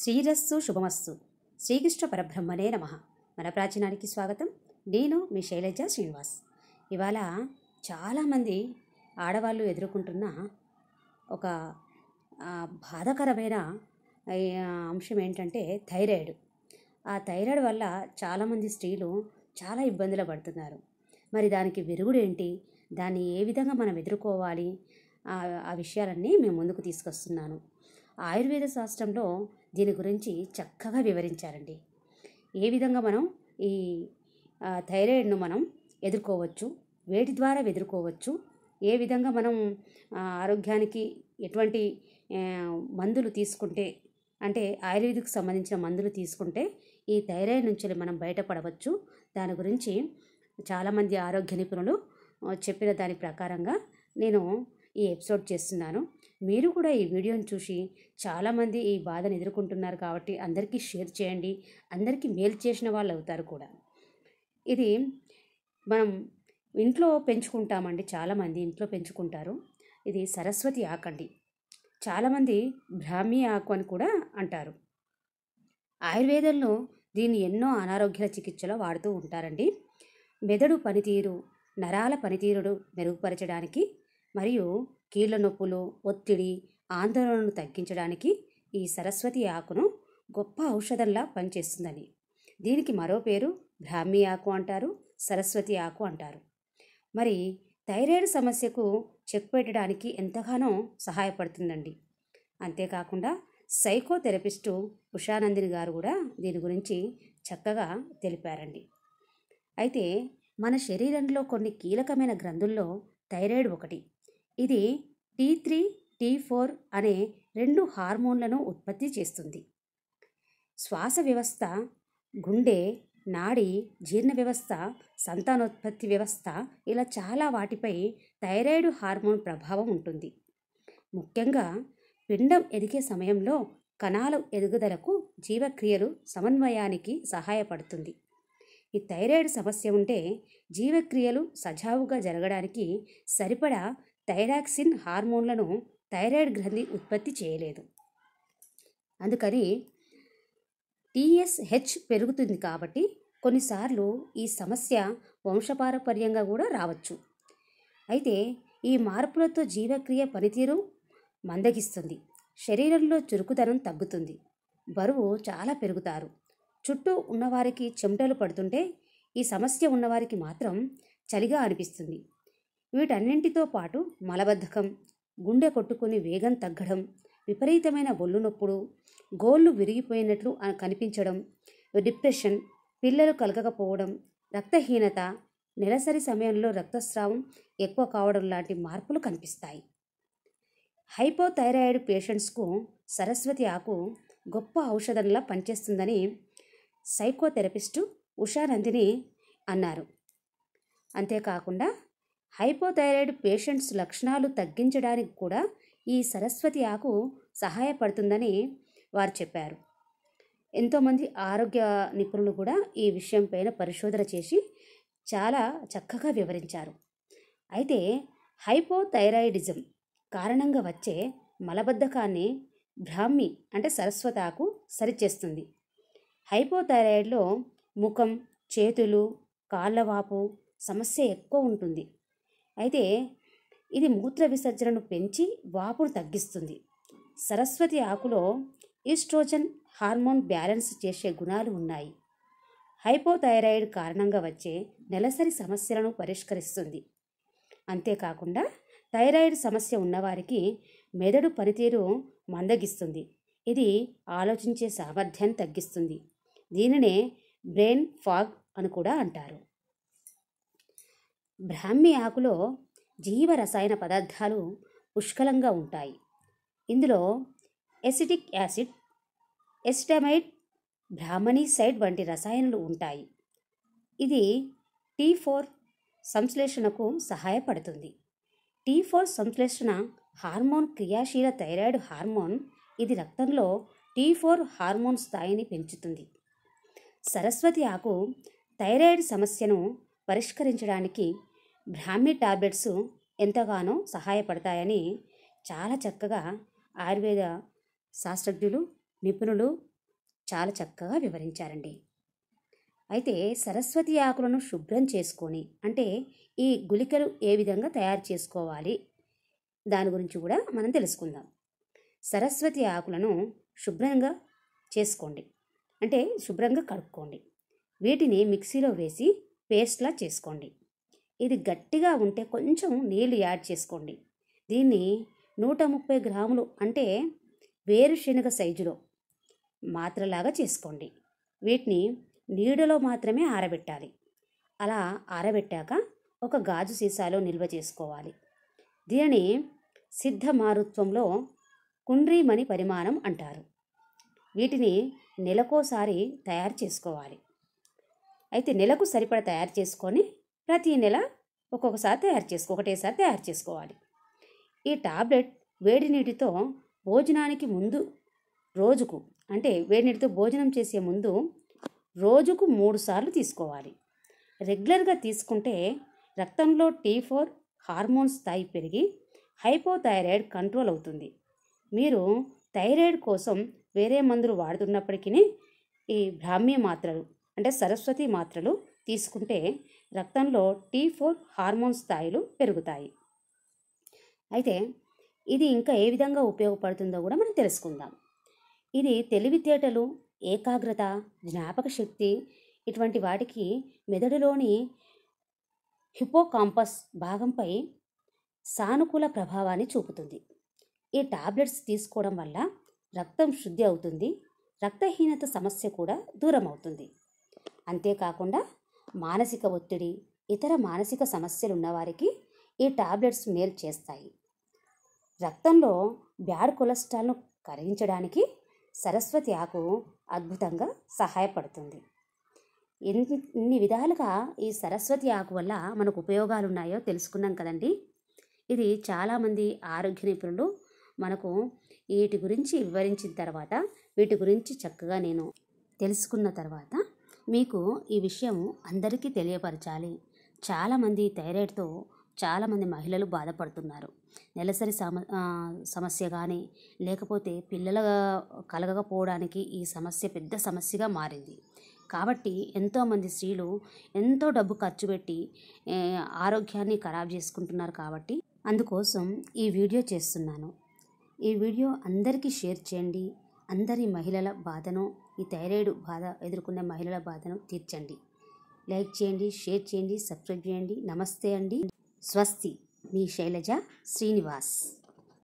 శ్రీరస్సు శుభమస్సు శ్రీకృష్ణ పరబ్రహ్మనే నమ మన ప్రాచీనానికి స్వాగతం నేను మీ శైలజ శ్రీనివాస్ ఇవాళ చాలామంది ఆడవాళ్ళు ఎదుర్కొంటున్న ఒక బాధకరమైన అంశం ఏంటంటే థైరాయిడ్ ఆ థైరాయిడ్ వల్ల చాలామంది స్త్రీలు చాలా ఇబ్బందులు పడుతున్నారు మరి దానికి విరుగుడేంటి దాన్ని ఏ విధంగా మనం ఎదుర్కోవాలి ఆ విషయాలన్నీ మేము ముందుకు తీసుకొస్తున్నాను ఆయుర్వేద శాస్త్రంలో దీని గురించి చక్కగా వివరించారండి ఏ విధంగా మనం ఈ థైరాయిడ్ను మనం ఎదుర్కోవచ్చు వేటి ద్వారా ఎదుర్కోవచ్చు ఏ విధంగా మనం ఆరోగ్యానికి ఎటువంటి మందులు తీసుకుంటే అంటే ఆయుర్వేదిక్ సంబంధించిన మందులు తీసుకుంటే ఈ థైరాయిడ్ నుంచి మనం బయటపడవచ్చు దాని గురించి చాలామంది ఆరోగ్య నిపుణులు చెప్పిన దాని ప్రకారంగా నేను ఈ ఎపిసోడ్ చేస్తున్నాను మీరు కూడా ఈ వీడియోని చూసి చాలామంది ఈ బాధను ఎదుర్కొంటున్నారు కాబట్టి అందరికీ షేర్ చేయండి అందరికీ మేలు చేసిన వాళ్ళు అవుతారు కూడా ఇది మనం ఇంట్లో పెంచుకుంటామండి చాలామంది ఇంట్లో పెంచుకుంటారు ఇది సరస్వతి ఆకండి చాలామంది బ్రాహ్మీ ఆకు అని కూడా అంటారు ఆయుర్వేదంలో దీన్ని ఎన్నో అనారోగ్యాల చికిత్సలో వాడుతూ ఉంటారండి మెదడు పనితీరు నరాల పనితీరును మెరుగుపరచడానికి మరియు కీళ్ళ నొప్పులు ఒత్తిడి ఆందోళనను తగ్గించడానికి ఈ సరస్వతి ఆకును గొప్ప ఔషధంలా పనిచేస్తుందని దీనికి మరో పేరు బ్రాహ్మీ ఆకు అంటారు సరస్వతి ఆకు అంటారు మరి థైరాయిడ్ సమస్యకు చెక్ పెట్టడానికి ఎంతగానో సహాయపడుతుందండి అంతేకాకుండా సైకోథెరపిస్టు ఉషానందిని గారు కూడా దీని గురించి చక్కగా తెలిపారండి అయితే మన శరీరంలో కొన్ని కీలకమైన గ్రంథుల్లో థైరాయిడ్ ఒకటి ఇది టీ త్రీ టీ ఫోర్ అనే రెండు హార్మోన్లను ఉత్పత్తి చేస్తుంది శ్వాస వ్యవస్థ గుండె నాడి జీర్ణ వ్యవస్థ సంతానోత్పత్తి వ్యవస్థ ఇలా చాలా వాటిపై థైరాయిడ్ హార్మోన్ ప్రభావం ఉంటుంది ముఖ్యంగా పిండం ఎదిగే సమయంలో కణాల ఎదుగుదలకు జీవక్రియలు సమన్వయానికి సహాయపడుతుంది ఈ థైరాయిడ్ సమస్య ఉంటే జీవక్రియలు సజావుగా జరగడానికి సరిపడా థైరాక్సిన్ హార్మోన్లను థైరాయిడ్ గ్రంథి ఉత్పత్తి చేయలేదు అందుకని టీఎస్హెచ్ పెరుగుతుంది కాబట్టి కొన్నిసార్లు ఈ సమస్య వంశపారపర్యంగా కూడా రావచ్చు అయితే ఈ మార్పులతో జీవక్రియ పనితీరు మందగిస్తుంది శరీరంలో చురుకుదనం తగ్గుతుంది బరువు చాలా పెరుగుతారు చుట్టూ ఉన్నవారికి చెమటలు పడుతుంటే ఈ సమస్య ఉన్నవారికి మాత్రం చలిగా అనిపిస్తుంది వీటన్నింటితో పాటు మలబద్ధకం గుండె కొట్టుకుని వేగం తగ్గడం విపరీతమైన ఒళ్ళు నొప్పులు గోళ్ళు విరిగిపోయినట్లు కనిపించడం డిప్రెషన్ పిల్లలు కలగకపోవడం రక్తహీనత నెలసరి సమయంలో రక్తస్రావం ఎక్కువ కావడం లాంటి మార్పులు కనిపిస్తాయి హైపోథైరాయిడ్ పేషెంట్స్కు సరస్వతి ఆకు గొప్ప ఔషధంలా పనిచేస్తుందని సైకోథెరపిస్టు ఉషానందిని అన్నారు అంతేకాకుండా హైపోథైరాయిడ్ పేషెంట్స్ లక్షణాలు తగ్గించడానికి కూడా ఈ సరస్వతి ఆకు సహాయపడుతుందని వారు చెప్పారు ఎంతోమంది ఆరోగ్య నిపుణులు కూడా ఈ విషయంపైన పరిశోధన చేసి చాలా చక్కగా వివరించారు అయితే హైపోథైరాయిడిజం కారణంగా వచ్చే మలబద్ధకాన్ని బ్రాహ్మి అంటే సరస్వతాకు సరిచేస్తుంది హైపోథైరాయిడ్లో ముఖం చేతులు కాళ్ళవాపు సమస్య ఎక్కువ ఉంటుంది అయితే ఇది మూత్ర విసర్జనను పెంచి వాపును తగ్గిస్తుంది సరస్వతి ఆకులో ఈస్ట్రోజన్ హార్మోన్ బ్యాలెన్స్ చేసే గుణాలు ఉన్నాయి హైపోథైరాయిడ్ కారణంగా వచ్చే నెలసరి సమస్యలను పరిష్కరిస్తుంది అంతేకాకుండా థైరాయిడ్ సమస్య ఉన్నవారికి మెదడు పనితీరు మందగిస్తుంది ఇది ఆలోచించే సామర్థ్యాన్ని తగ్గిస్తుంది దీనినే బ్రెయిన్ ఫాగ్ అని కూడా అంటారు బ్రాహ్మి ఆకులో జీవ రసాయన పదార్థాలు పుష్కలంగా ఉంటాయి ఇందులో ఎసిటిక్ యాసిడ్ ఎస్టమైడ్ బ్రాహ్మణీసైడ్ వంటి రసాయనాలు ఉంటాయి ఇది టీ ఫోర్ సంశ్లేషణకు సహాయపడుతుంది టీ ఫోర్ సంశ్లేషణ హార్మోన్ క్రియాశీల థైరాయిడ్ హార్మోన్ ఇది రక్తంలో టీ ఫోర్ హార్మోన్ స్థాయిని పెంచుతుంది సరస్వతి ఆకు థైరాయిడ్ సమస్యను పరిష్కరించడానికి బ్రాహ్మీ టాబ్లెట్స్ ఎంతగానో సహాయపడతాయని చాలా చక్కగా ఆయుర్వేద శాస్త్రజ్ఞులు నిపుణులు చాలా చక్కగా వివరించారండి అయితే సరస్వతి ఆకులను శుభ్రం చేసుకొని అంటే ఈ గుళికలు ఏ విధంగా తయారు చేసుకోవాలి దాని గురించి కూడా మనం తెలుసుకుందాం సరస్వతి ఆకులను శుభ్రంగా చేసుకోండి అంటే శుభ్రంగా కడుక్కోండి వీటిని మిక్సీలో వేసి పేస్ట్లా చేసుకోండి ఇది గట్టిగా ఉంటే కొంచెం నీళ్ళు యాడ్ చేసుకోండి దీన్ని నూట ముప్పై గ్రాములు అంటే వేరుశెనగ సైజులో మాత్రలాగా చేసుకోండి వీటిని నీడలో మాత్రమే ఆరబెట్టాలి అలా ఆరబెట్టాక ఒక గాజు సీసాలో నిల్వ చేసుకోవాలి దీనిని సిద్ధ మారుత్వంలో కుండ్రీమణి పరిమాణం అంటారు వీటిని నెలకోసారి తయారు చేసుకోవాలి అయితే నెలకు సరిపడ తయారు చేసుకొని ప్రతి నెల ఒక్కొక్కసారి తయారు చేసుకో ఒకటేసారి తయారు చేసుకోవాలి ఈ టాబ్లెట్ వేడి నీటితో భోజనానికి ముందు రోజుకు అంటే వేడి నీటితో భోజనం చేసే ముందు రోజుకు మూడు సార్లు తీసుకోవాలి రెగ్యులర్గా తీసుకుంటే రక్తంలో టీ ఫోర్ హార్మోన్ స్థాయి పెరిగి హైపోథైరాయిడ్ కంట్రోల్ అవుతుంది మీరు థైరాయిడ్ కోసం వేరే మందులు వాడుతున్నప్పటికీ ఈ బ్రాహ్మీ మాత్రలు అంటే సరస్వతి మాత్రలు తీసుకుంటే రక్తంలో టీ ఫోర్ హార్మోన్ స్థాయిలు పెరుగుతాయి అయితే ఇది ఇంకా ఏ విధంగా ఉపయోగపడుతుందో కూడా మనం తెలుసుకుందాం ఇది తెలివితేటలు ఏకాగ్రత జ్ఞాపక శక్తి ఇటువంటి వాటికి మెదడులోని హిపోకాంపస్ భాగంపై సానుకూల ప్రభావాన్ని చూపుతుంది ఈ టాబ్లెట్స్ తీసుకోవడం వల్ల రక్తం శుద్ధి అవుతుంది రక్తహీనత సమస్య కూడా దూరం అవుతుంది అంతేకాకుండా మానసిక ఒత్తిడి ఇతర మానసిక సమస్యలు ఉన్నవారికి ఈ టాబ్లెట్స్ మేలు చేస్తాయి రక్తంలో బ్యాడ్ కొలెస్ట్రాల్ను కరిగించడానికి సరస్వతి ఆకు అద్భుతంగా సహాయపడుతుంది ఎన్ని విధాలుగా ఈ సరస్వతి ఆకు వల్ల మనకు ఉపయోగాలు ఉన్నాయో తెలుసుకున్నాం కదండి ఇది చాలామంది ఆరోగ్య నిపుణులు మనకు వీటి గురించి వివరించిన తర్వాత వీటి గురించి చక్కగా నేను తెలుసుకున్న తర్వాత మీకు ఈ విషయం అందరికీ తెలియపరచాలి చాలామంది థైరాయిడ్తో చాలామంది మహిళలు బాధపడుతున్నారు నెలసరి సమ సమస్య కానీ లేకపోతే పిల్లల కలగకపోవడానికి ఈ సమస్య పెద్ద సమస్యగా మారింది కాబట్టి ఎంతోమంది స్త్రీలు ఎంతో డబ్బు ఖర్చు పెట్టి ఆరోగ్యాన్ని ఖరాబ్ చేసుకుంటున్నారు కాబట్టి అందుకోసం ఈ వీడియో చేస్తున్నాను ఈ వీడియో అందరికీ షేర్ చేయండి అందరి మహిళల బాధను ఈ థైరాయిడ్ బాధ ఎదుర్కొన్న మహిళల బాధను తీర్చండి లైక్ చేయండి షేర్ చేయండి సబ్స్క్రైబ్ చేయండి నమస్తే అండి స్వస్తి మీ శైలజ శ్రీనివాస్